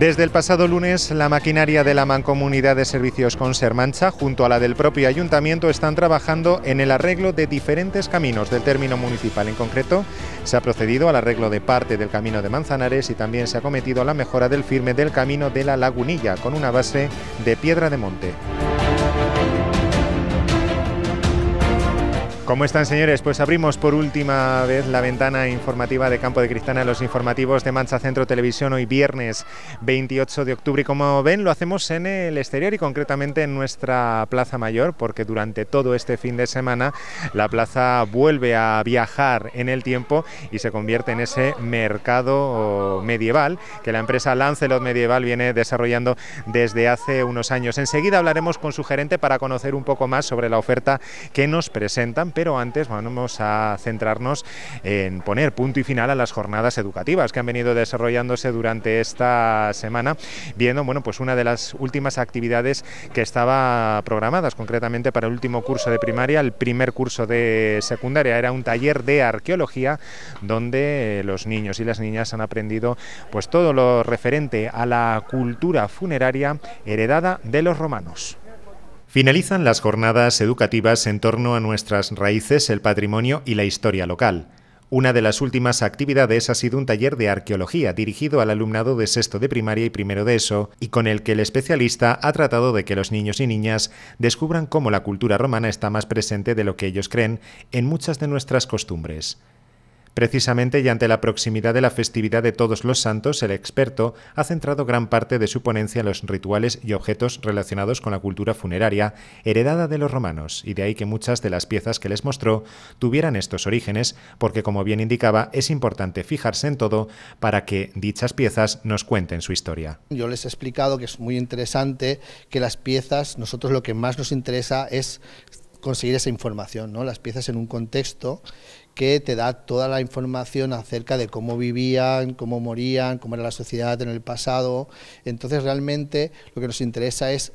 Desde el pasado lunes, la maquinaria de la Mancomunidad de Servicios con Sermancha, junto a la del propio ayuntamiento, están trabajando en el arreglo de diferentes caminos del término municipal. En concreto, se ha procedido al arreglo de parte del camino de Manzanares y también se ha cometido la mejora del firme del camino de la Lagunilla, con una base de piedra de monte. ¿Cómo están, señores? Pues abrimos por última vez la ventana informativa de Campo de Cristana, los informativos de Mancha Centro Televisión hoy viernes 28 de octubre. Y como ven, lo hacemos en el exterior y concretamente en nuestra Plaza Mayor, porque durante todo este fin de semana la plaza vuelve a viajar en el tiempo y se convierte en ese mercado medieval que la empresa Lancelot Medieval viene desarrollando desde hace unos años. Enseguida hablaremos con su gerente para conocer un poco más sobre la oferta que nos presentan pero antes vamos a centrarnos en poner punto y final a las jornadas educativas que han venido desarrollándose durante esta semana, viendo bueno, pues una de las últimas actividades que estaba programadas, concretamente para el último curso de primaria, el primer curso de secundaria. Era un taller de arqueología donde los niños y las niñas han aprendido pues todo lo referente a la cultura funeraria heredada de los romanos. Finalizan las jornadas educativas en torno a nuestras raíces, el patrimonio y la historia local. Una de las últimas actividades ha sido un taller de arqueología dirigido al alumnado de sexto de primaria y primero de ESO y con el que el especialista ha tratado de que los niños y niñas descubran cómo la cultura romana está más presente de lo que ellos creen en muchas de nuestras costumbres. Precisamente y ante la proximidad de la festividad de Todos los Santos, el experto ha centrado gran parte de su ponencia en los rituales y objetos relacionados con la cultura funeraria heredada de los romanos, y de ahí que muchas de las piezas que les mostró tuvieran estos orígenes, porque como bien indicaba, es importante fijarse en todo para que dichas piezas nos cuenten su historia. Yo les he explicado que es muy interesante que las piezas, nosotros lo que más nos interesa es conseguir esa información, ¿no? Las piezas en un contexto que te da toda la información acerca de cómo vivían, cómo morían, cómo era la sociedad en el pasado. Entonces realmente lo que nos interesa es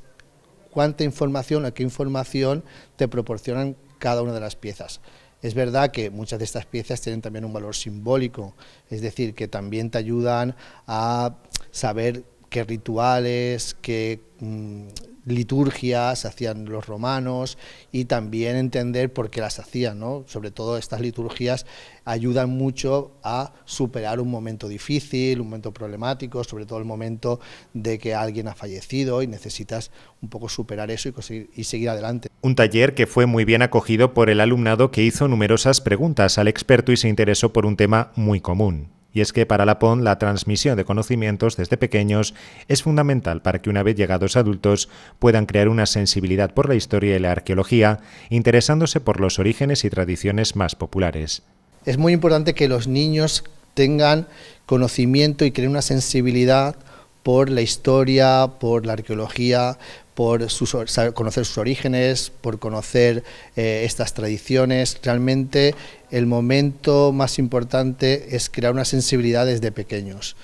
cuánta información o qué información te proporcionan cada una de las piezas. Es verdad que muchas de estas piezas tienen también un valor simbólico, es decir, que también te ayudan a saber qué rituales, qué mm, liturgias hacían los romanos y también entender por qué las hacían. ¿no? Sobre todo estas liturgias ayudan mucho a superar un momento difícil, un momento problemático, sobre todo el momento de que alguien ha fallecido y necesitas un poco superar eso y seguir adelante. Un taller que fue muy bien acogido por el alumnado que hizo numerosas preguntas al experto y se interesó por un tema muy común y es que para Lapón la transmisión de conocimientos desde pequeños es fundamental para que una vez llegados adultos puedan crear una sensibilidad por la historia y la arqueología, interesándose por los orígenes y tradiciones más populares. Es muy importante que los niños tengan conocimiento y creen una sensibilidad por la historia, por la arqueología, por conocer sus orígenes, por conocer eh, estas tradiciones. Realmente el momento más importante es crear una sensibilidad desde pequeños.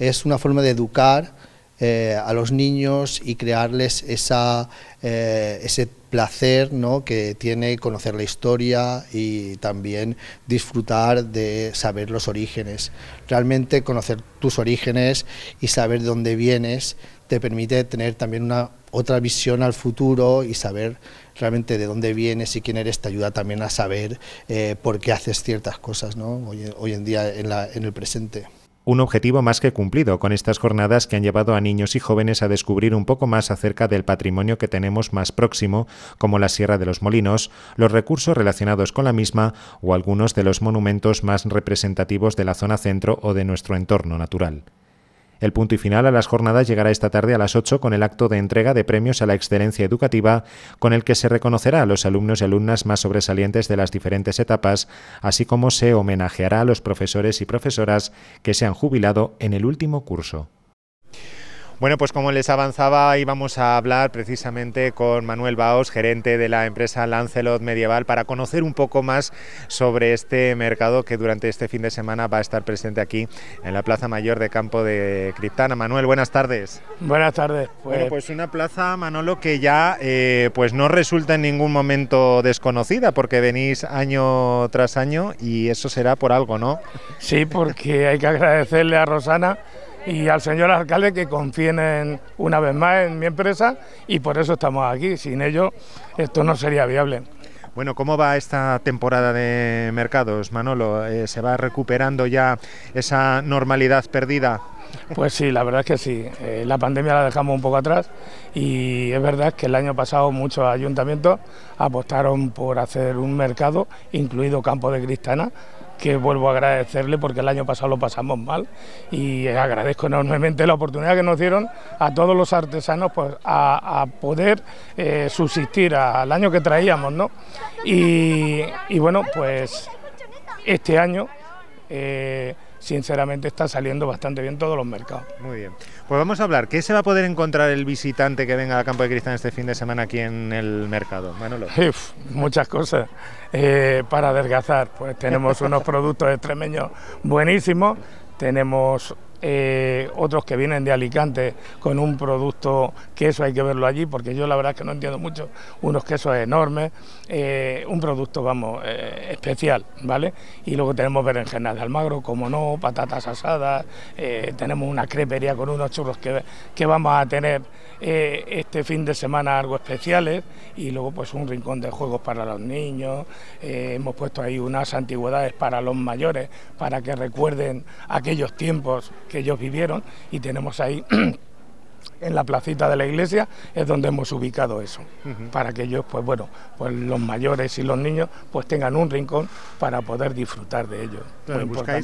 Es una forma de educar eh, a los niños y crearles esa, eh, ese placer ¿no? que tiene conocer la historia y también disfrutar de saber los orígenes. Realmente conocer tus orígenes y saber de dónde vienes te permite tener también una otra visión al futuro y saber realmente de dónde vienes y quién eres, te ayuda también a saber eh, por qué haces ciertas cosas ¿no? hoy, en día en el presente. Un objetivo más que cumplido con estas jornadas que han llevado a niños y jóvenes a descubrir un poco más acerca del patrimonio que tenemos más próximo, como la Sierra de los Molinos, los recursos relacionados con la misma o algunos de los monumentos más representativos de la zona centro o de nuestro entorno natural. El punto y final a las jornadas llegará esta tarde a las 8 con el acto de entrega de premios a la excelencia educativa, con el que se reconocerá a los alumnos y alumnas más sobresalientes de las diferentes etapas, así como se homenajeará a los profesores y profesoras que se han jubilado en el último curso. Bueno, pues como les avanzaba, íbamos a hablar precisamente con Manuel Baos, gerente de la empresa Lancelot Medieval, para conocer un poco más sobre este mercado que durante este fin de semana va a estar presente aquí en la Plaza Mayor de Campo de Criptana. Manuel, buenas tardes. Buenas tardes. Bueno, pues, pues una plaza, Manolo, que ya eh, pues no resulta en ningún momento desconocida, porque venís año tras año y eso será por algo, ¿no? Sí, porque hay que agradecerle a Rosana y al señor alcalde que confíen una vez más en mi empresa y por eso estamos aquí. Sin ellos esto no sería viable. Bueno, ¿cómo va esta temporada de mercados, Manolo? Eh, ¿Se va recuperando ya esa normalidad perdida? Pues sí, la verdad es que sí. Eh, la pandemia la dejamos un poco atrás y es verdad que el año pasado muchos ayuntamientos apostaron por hacer un mercado, incluido Campo de Cristana, que vuelvo a agradecerle porque el año pasado lo pasamos mal y agradezco enormemente la oportunidad que nos dieron a todos los artesanos pues, a, poder eh, subsistir al año que traíamos, ¿no? Y, bueno, pues este año... Eh, sinceramente está saliendo bastante bien todos los mercados. Muy bien. Pues vamos a hablar. ¿Qué se va a poder encontrar el visitante que venga al Campo de Cristal este fin de semana aquí en el mercado, Manolo? muchas cosas. Eh, para adelgazar, pues tenemos unos productos extremeños buenísimos. Tenemos eh, otros que vienen de Alicante con un producto queso, hay que verlo allí, porque yo la verdad es que no entiendo mucho, unos quesos enormes, eh, un producto, vamos, eh, especial, ¿vale? Y luego tenemos berenjenas de Almagro, como no, patatas asadas, tenemos una crepería con unos churros que, que vamos a tener este fin de semana algo especiales, y luego pues un rincón de juegos para los niños, hemos puesto ahí unas antigüedades para los mayores, para que recuerden aquellos tiempos que ellos vivieron y tenemos ahí... en la placita de la iglesia es donde hemos ubicado eso, para que ellos, pues bueno, pues los mayores y los niños pues tengan un rincón para poder disfrutar de ello. Busqué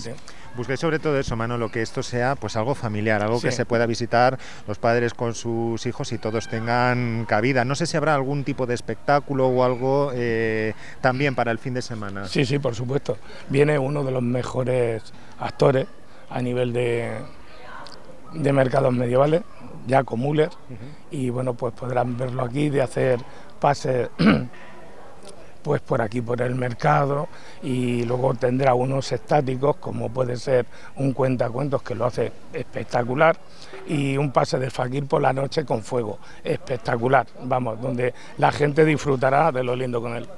Muy sobre todo eso, Manolo, que esto sea pues algo familiar, algo que se pueda visitar los padres con sus hijos y todos tengan cabida. No sé si habrá algún tipo de espectáculo o algo eh, también para el fin de semana. Sí, sí, por supuesto. Viene uno de los mejores actores a nivel de, de mercados medievales, ya con Müller, y bueno, pues podrán verlo aquí de hacer pases ...pues por aquí por el mercado y luego tendrá unos estáticos como puede ser un cuentacuentos que lo hace espectacular y un pase de Fakir por la noche con fuego, espectacular, vamos, donde la gente disfrutará de lo lindo con él.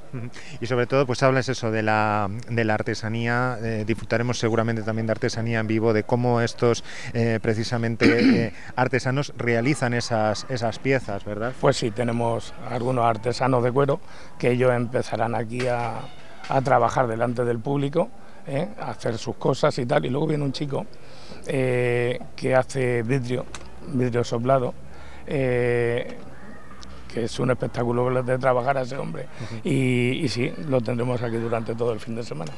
Y sobre todo pues hablas eso de la, de la artesanía, eh, disfrutaremos seguramente también de artesanía en vivo, de cómo estos eh, precisamente eh, artesanos realizan esas, esas piezas, ¿verdad? Pues sí, tenemos algunos artesanos de cuero que ellos empezaron están aquí a, trabajar delante del público, ¿eh? a hacer sus cosas y tal. Y luego viene un chico eh, que hace vidrio, vidrio soplado, eh, que es un espectáculo de trabajar a ese hombre. y sí, lo tendremos aquí durante todo el fin de semana.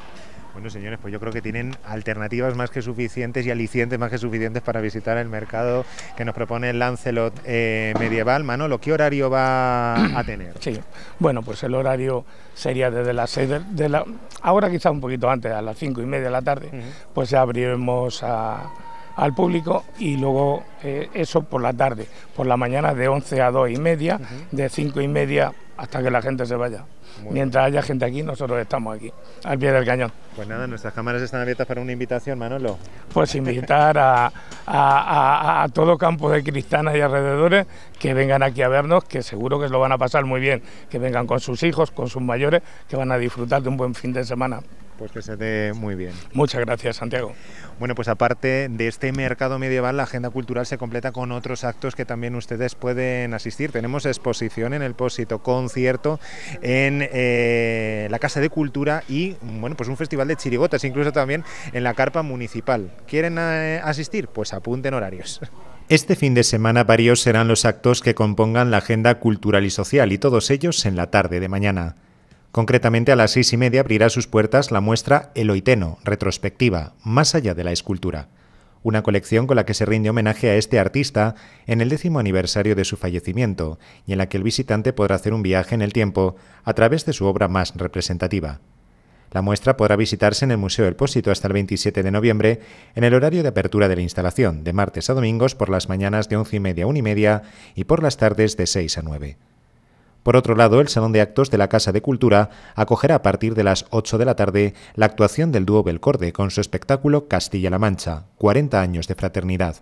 Bueno, señores, pues yo creo que tienen alternativas más que suficientes y alicientes más que suficientes para visitar el mercado que nos propone el Lancelot eh, medieval. Manolo, ¿qué horario va a tener? Sí, bueno, pues el horario sería desde las 6 de, la... Ahora quizás un poquito antes, a las cinco y media de la tarde, pues ya abriremos al público y luego eh, eso por la tarde. Por la mañana de 11 a dos y media, de cinco y media hasta que la gente se vaya. Mientras haya gente aquí, nosotros estamos aquí, al pie del cañón. Pues nada, nuestras cámaras están abiertas para una invitación, Manolo. Pues invitar a, a todo campo de Cristana y alrededores que vengan aquí a vernos, que seguro que lo van a pasar muy bien, que vengan con sus hijos, con sus mayores, que van a disfrutar de un buen fin de semana. Pues que se dé muy bien. Muchas gracias, Santiago. Bueno, pues aparte de este mercado medieval, la agenda cultural se completa con otros actos que también ustedes pueden asistir. Tenemos exposición en el Pósito, concierto en eh, la Casa de Cultura y, bueno, pues un festival de chirigotas, incluso también en la carpa municipal. ¿Quieren eh, asistir? Pues apunten horarios. Este fin de semana varios serán los actos que compongan la agenda cultural y social y todos ellos en la tarde de mañana. Concretamente a las seis y media abrirá sus puertas la muestra Eloiteno, retrospectiva, más allá de la escultura, una colección con la que se rinde homenaje a este artista en el décimo aniversario de su fallecimiento y en la que el visitante podrá hacer un viaje en el tiempo a través de su obra más representativa. La muestra podrá visitarse en el Museo del Pósito hasta el 27 de noviembre, en el horario de apertura de la instalación, de martes a domingos por las mañanas de 11 y media a 1 y media y por las tardes de 6 a 9. Por otro lado, el Salón de Actos de la Casa de Cultura acogerá a partir de las 8 de la tarde la actuación del dúo Belcorde con su espectáculo Castilla-La Mancha, 40 años de fraternidad.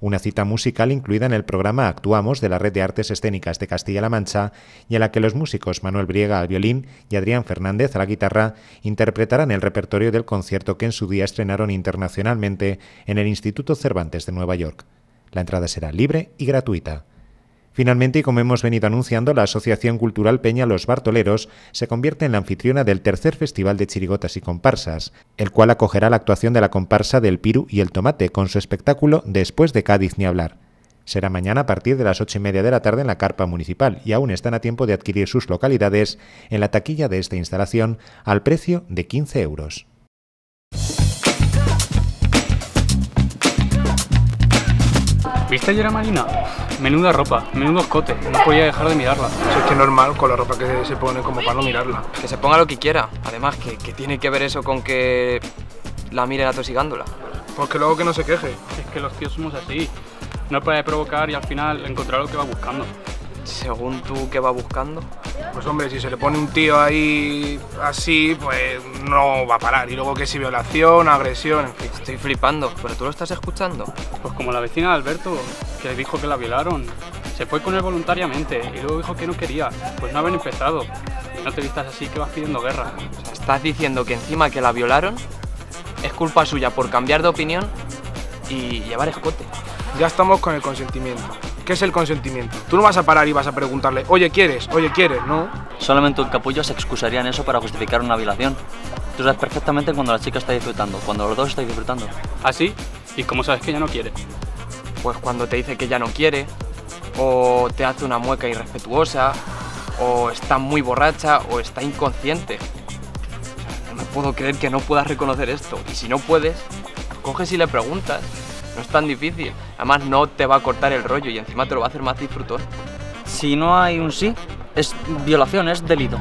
Una cita musical incluida en el programa Actuamos de la Red de Artes Escénicas de Castilla-La Mancha y en la que los músicos Manuel Briega al violín y Adrián Fernández a la guitarra interpretarán el repertorio del concierto que en su día estrenaron internacionalmente en el Instituto Cervantes de Nueva York. La entrada será libre y gratuita. Finalmente, y como hemos venido anunciando, la Asociación Cultural Peña Los Bartoleros se convierte en la anfitriona del tercer Festival de Chirigotas y Comparsas, el cual acogerá la actuación de la comparsa del Piru y el Tomate con su espectáculo Después de Cádiz ni hablar. Será mañana a partir de las ocho y media de la tarde en la carpa municipal y aún están a tiempo de adquirir sus localidades en la taquilla de esta instalación al precio de 15 euros. ¿Viste Menuda ropa, menudo escote. No podía dejar de mirarla. es que normal con la ropa que se pone como para no mirarla. Que se ponga lo que quiera. Además, que, tiene que ver eso con que la mire atosigándola. Pues que luego que no se queje. Es que los tíos somos así. No para provocar y al final encontrar lo que va buscando según tú qué va buscando? Pues hombre, si se le pone un tío ahí así, pues no va a parar. Y luego que si violación, agresión, en fin. Estoy flipando, pero tú lo estás escuchando. Pues como la vecina de Alberto, que le dijo que la violaron. Se fue con él voluntariamente y luego dijo que no quería. Pues no habían empezado. No te vistas así que vas pidiendo guerra. ¿Estás diciendo que encima que la violaron es culpa suya por cambiar de opinión y llevar escote? Ya estamos con el consentimiento. ¿Qué es el consentimiento? Tú no vas a parar y vas a preguntarle, oye, ¿quieres? Oye, ¿quieres? No. Solamente un capullo se excusaría en eso para justificar una violación. Tú sabes perfectamente cuando la chica está disfrutando, cuando los dos estáis disfrutando. ¿Así? ¿Ah, ¿Y cómo sabes que ya no quiere? Pues cuando te dice que ya no quiere, o te hace una mueca irrespetuosa, o está muy borracha, o está inconsciente. No puedo creer que no puedas reconocer esto. Y si no puedes, coges y le preguntas. No es tan difícil. Además no te va a cortar el rollo y encima te lo va a hacer más disfrutoso. Si no hay un sí, es violación, es delito.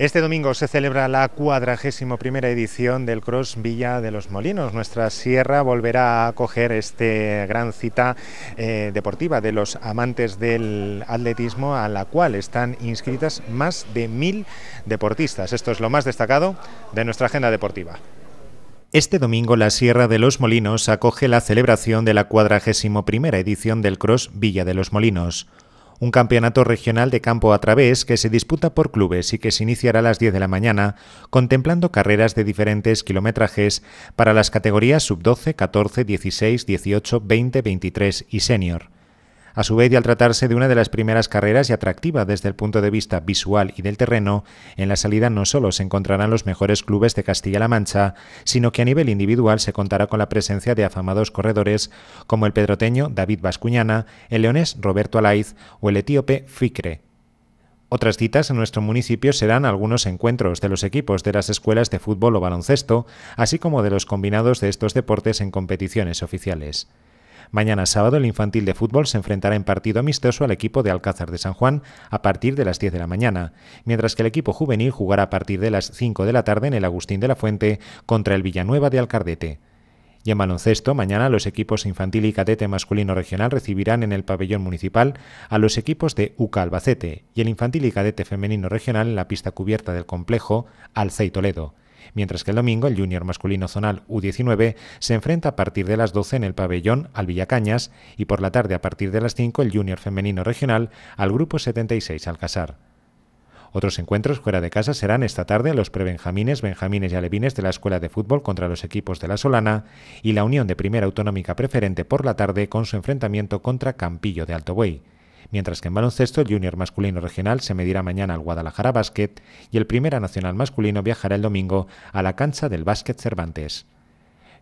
Este domingo se celebra la 41 primera edición del Cross Villa de los Molinos. Nuestra sierra volverá a acoger este gran cita eh, deportiva de los amantes del atletismo a la cual están inscritas más de mil deportistas. Esto es lo más destacado de nuestra agenda deportiva. Este domingo la Sierra de los Molinos acoge la celebración de la 41 primera edición del Cross Villa de los Molinos un campeonato regional de campo a través que se disputa por clubes y que se iniciará a las 10 de la mañana, contemplando carreras de diferentes kilometrajes para las categorías sub-12, 14, 16, 18, 20, 23 y senior. A su vez, y al tratarse de una de las primeras carreras y atractiva desde el punto de vista visual y del terreno, en la salida no solo se encontrarán los mejores clubes de Castilla-La Mancha, sino que a nivel individual se contará con la presencia de afamados corredores como el pedroteño David Bascuñana, el leonés Roberto Alaiz o el etíope Ficre. otras citas en nuestro municipio serán algunos encuentros de los equipos de las escuelas de fútbol o baloncesto, así como de los combinados de estos deportes en competiciones oficiales. Mañana sábado el infantil de fútbol se enfrentará en partido amistoso al equipo de Alcázar de San Juan a partir de las 10 de la mañana, mientras que el equipo juvenil jugará a partir de las 5 de la tarde en el Agustín de la Fuente contra el Villanueva de Alcardete. Y en baloncesto, mañana los equipos infantil y cadete masculino regional recibirán en el pabellón municipal a los equipos de UCA Albacete y el infantil y cadete femenino regional en la pista cubierta del complejo Alcey Toledo mientras que el domingo el Junior masculino zonal U19 se enfrenta a partir de las 12 en el pabellón al Villacañas y por la tarde a partir de las 5 el Junior femenino regional al grupo 76 Alcazar. Otros encuentros fuera de casa serán esta tarde los prebenjamines, benjamines y alevines de la Escuela de Fútbol contra los equipos de la Solana y la Unión de Primera Autonómica Preferente por la tarde con su enfrentamiento contra Campillo de Alto Buey. Mientras que en baloncesto, el junior masculino regional se medirá mañana al Guadalajara Basket y el primera nacional masculino viajará el domingo a la cancha del Basket Cervantes.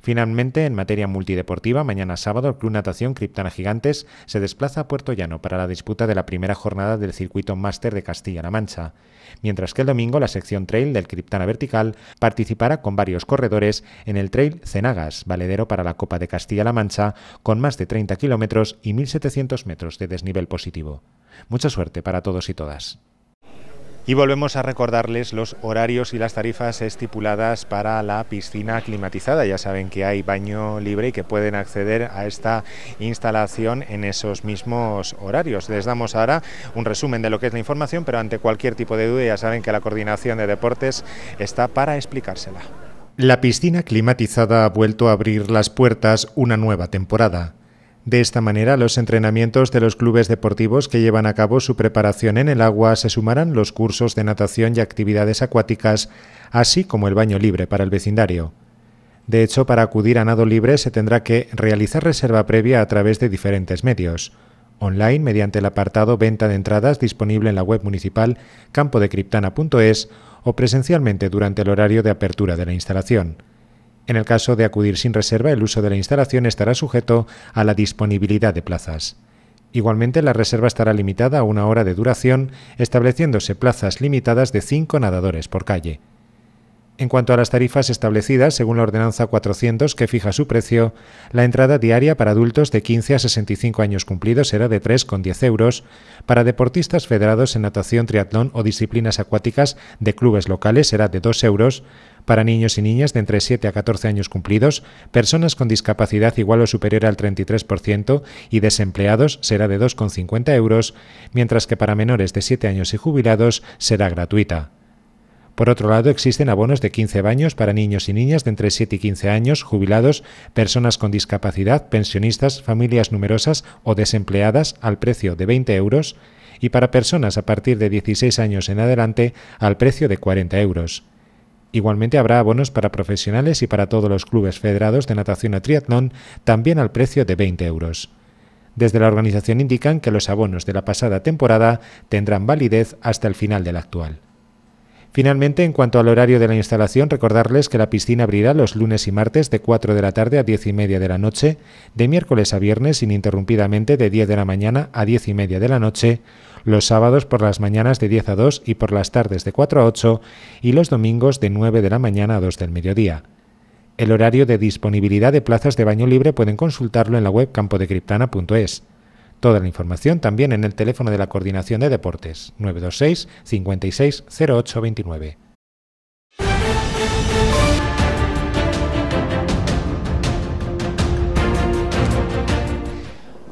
Finalmente, en materia multideportiva, mañana sábado el Club Natación Criptana Gigantes se desplaza a Puerto Llano para la disputa de la primera jornada del circuito máster de Castilla-La Mancha, mientras que el domingo la sección trail del Criptana Vertical participará con varios corredores en el Trail Cenagas, valedero para la Copa de Castilla-La Mancha, con más de 30 kilómetros y 1.700 metros de desnivel positivo. Mucha suerte para todos y todas. Y volvemos a recordarles los horarios y las tarifas estipuladas para la piscina climatizada. Ya saben que hay baño libre y que pueden acceder a esta instalación en esos mismos horarios. Les damos ahora un resumen de lo que es la información, pero ante cualquier tipo de duda ya saben que la Coordinación de Deportes está para explicársela. La piscina climatizada ha vuelto a abrir las puertas una nueva temporada. De esta manera, los entrenamientos de los clubes deportivos que llevan a cabo su preparación en el agua se sumarán los cursos de natación y actividades acuáticas, así como el baño libre para el vecindario. De hecho, para acudir a nado libre se tendrá que realizar reserva previa a través de diferentes medios. Online, mediante el apartado Venta de entradas disponible en la web municipal campodecriptana.es o presencialmente durante el horario de apertura de la instalación. En el caso de acudir sin reserva, el uso de la instalación estará sujeto a la disponibilidad de plazas. Igualmente, la reserva estará limitada a una hora de duración, estableciéndose plazas limitadas de cinco nadadores por calle. En cuanto a las tarifas establecidas, según la Ordenanza 400 que fija su precio, la entrada diaria para adultos de 15 a 65 años cumplidos será de 3,10 euros, para deportistas federados en natación, triatlón o disciplinas acuáticas de clubes locales será de 2 euros, para niños y niñas de entre 7 a 14 años cumplidos, personas con discapacidad igual o superior al 33% y desempleados será de 2,50 euros, mientras que para menores de 7 años y jubilados será gratuita. Por otro lado, existen abonos de 15 baños para niños y niñas de entre 7 y 15 años, jubilados, personas con discapacidad, pensionistas, familias numerosas o desempleadas al precio de 20 euros y para personas a partir de 16 años en adelante al precio de 40 euros. Igualmente habrá abonos para profesionales y para todos los clubes federados de natación a triatlón, también al precio de 20 euros. Desde la organización indican que los abonos de la pasada temporada tendrán validez hasta el final del actual. Finalmente, en cuanto al horario de la instalación, recordarles que la piscina abrirá los lunes y martes de 4 de la tarde a 10 y media de la noche, de miércoles a viernes ininterrumpidamente de 10 de la mañana a 10 y media de la noche, los sábados por las mañanas de 10 a 2 y por las tardes de 4 a 8 y los domingos de 9 de la mañana a 2 del mediodía. El horario de disponibilidad de plazas de baño libre pueden consultarlo en la web campodecriptana.es. Toda la información también en el teléfono de la Coordinación de Deportes 926 560829 29.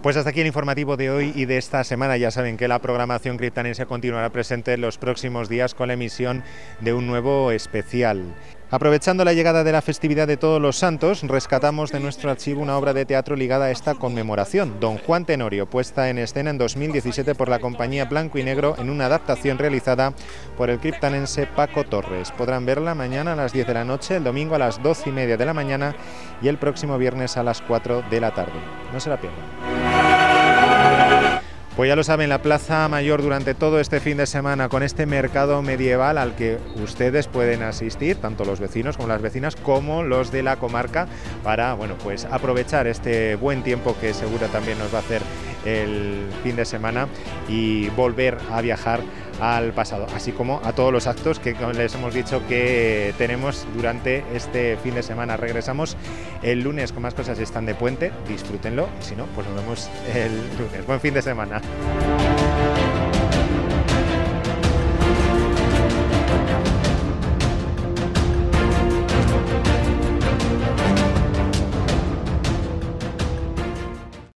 Pues hasta aquí el informativo de hoy y de esta semana. Ya saben que la programación criptanense continuará presente en los próximos días con la emisión de un nuevo especial. Aprovechando la llegada de la festividad de Todos los Santos, rescatamos de nuestro archivo una obra de teatro ligada a esta conmemoración, Don Juan Tenorio, puesta en escena en 2017 por la compañía Blanco y Negro en una adaptación realizada por el criptanense Paco Torres. Podrán verla mañana a las 10 de la noche, el domingo a las 12 y media de la mañana y el próximo viernes a las 4 de la tarde. No se la pierdan. Pues ya lo saben, la Plaza Mayor durante todo este fin de semana con este mercado medieval al que ustedes pueden asistir, tanto los vecinos como las vecinas, como los de la comarca, para bueno, pues aprovechar este buen tiempo que seguro también nos va a hacer el fin de semana y volver a viajar al pasado, así como a todos los actos que les hemos dicho que tenemos durante este fin de semana. Regresamos el lunes con más cosas, están de puente, disfrútenlo, si no, pues nos vemos el lunes. Buen fin de semana.